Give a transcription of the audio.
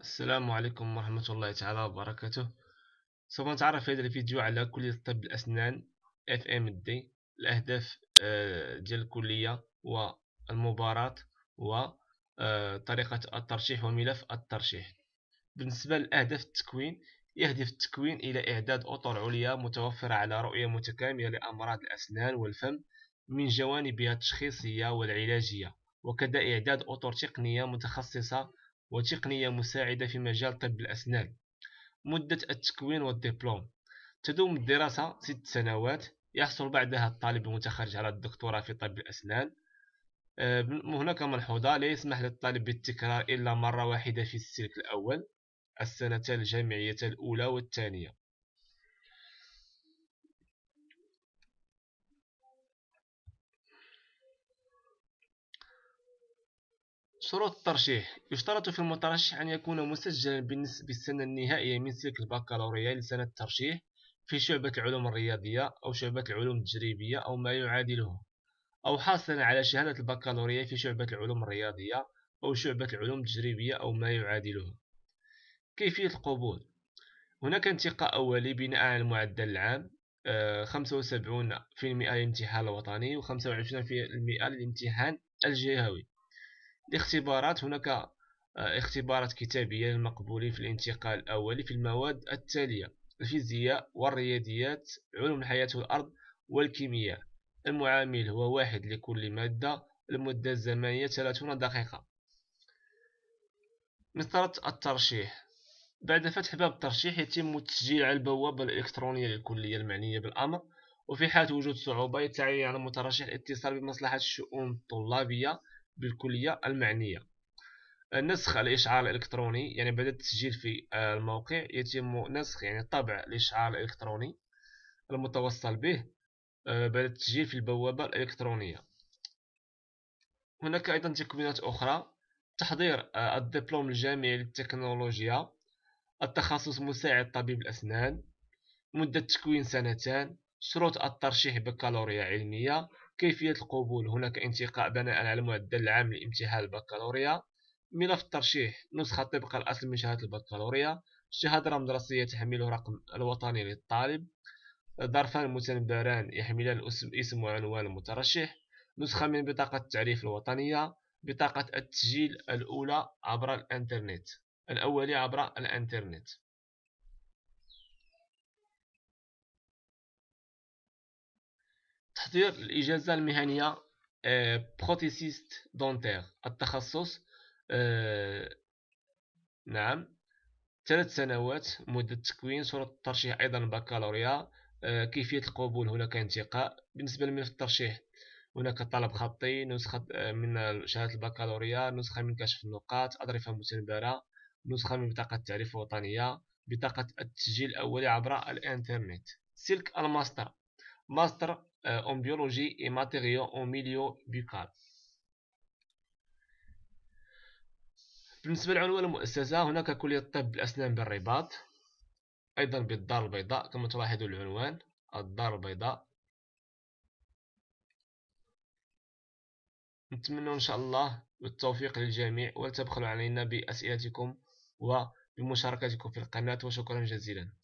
السلام عليكم ورحمة الله تعالى وبركاته سوف نتعرف في هذا الفيديو على كلية طب الأسنان FMD الأهداف آه، ديال الكلية والمباراة وطريقة آه، الترشيح وملف الترشيح بالنسبة لأهداف التكوين يهدف التكوين إلى إعداد أطر عليا متوفرة على رؤية متكاملة لأمراض الأسنان والفم من جوانبها التشخيصية والعلاجية وكذا إعداد أطر تقنية متخصصة وتقنية مساعدة في مجال طب الأسنان مدة التكوين والدبلوم تدوم الدراسة ست سنوات يحصل بعدها الطالب المتخرج على الدكتوراه في طب الأسنان آه، هناك ملحوظة لا يسمح للطالب بالتكرار إلا مرة واحدة في السلك الأول السنتين الجامعية الأولى والثانية شروط الترشيح يشترط في المترشح أن يكون مسجلا بالسنة النهائية من سلك البكالوريا لسنة الترشيح في شعبة العلوم الرياضية أو شعبة العلوم التجريبية أو ما يعادله أو حاصلا على شهادة البكالوريا في شعبة العلوم الرياضية أو شعبة العلوم التجريبية أو ما يعادله كيفية القبول هناك انتقاء أولي بناء على المعدل العام 75% آه، للامتحان الوطني و25% للامتحان الجهوي الاختبارات هناك آه، اختبارات كتابية للمقبولين في الانتقال الأولي في المواد التالية الفيزياء والرياضيات علوم الحياة والأرض والكيمياء المعامل هو واحد لكل مادة المدة الزمنية 30 دقيقة مسطرة الترشيح بعد فتح باب الترشيح يتم التسجيل على البوابة الإلكترونية للكلية المعنية بالأمر وفي حالة وجود صعوبة يتعين على المترشح الاتصال بمصلحة الشؤون الطلابية بالكلية المعنية آه، نسخ الإشعار الإلكتروني يعني بعد التسجيل في آه، الموقع يتم نسخ يعني طبع الإشعار الإلكتروني المتوصل به آه، بعد التسجيل في البوابة الإلكترونية هناك أيضا تكوينات أخرى تحضير الدبلوم الجامعي للتكنولوجيا التخصص مساعد طبيب الأسنان مدة تكوين سنتان شروط الترشيح بكالوريا علمية كيفية القبول هناك انتقاء بناء على المعدل العام لامتحان البكالوريا ملف الترشيح نسخة طبق الأصل من شهادة البكالوريا الشهادة مدرسية تحمل رقم الوطني للطالب ظرفان متنبران يحملان اسم وعنوان المترشح نسخة من بطاقة التعريف الوطنية بطاقة التسجيل الأولى عبر الإنترنت الأولي عبر الإنترنت تحضير الإجازة المهنية آه، بروتيسيست دونتير التخصص آه، نعم ثلاث سنوات مدة تكوين صورة الترشيح أيضا بكالوريا آه، كيفية القبول هناك انتقاء بالنسبة لملف الترشيح هناك طلب خطي نسخة من شهادة البكالوريا نسخة من كشف النقاط أضرفة متنبرة نسخة من بطاقة التعريف الوطنية بطاقة التسجيل الأولي عبر الإنترنت سلك الماستر ماستر Euh, en biologie et matériaux en milieu buccal بالنسبة لعنوان المؤسسة هناك كلية طب الأسنان بالرباط أيضا بالدار البيضاء كما تلاحظوا العنوان الدار البيضاء نتمنى إن شاء الله التوفيق للجميع ولا تبخلوا علينا بأسئلتكم وبمشاركتكم في القناة وشكرا جزيلا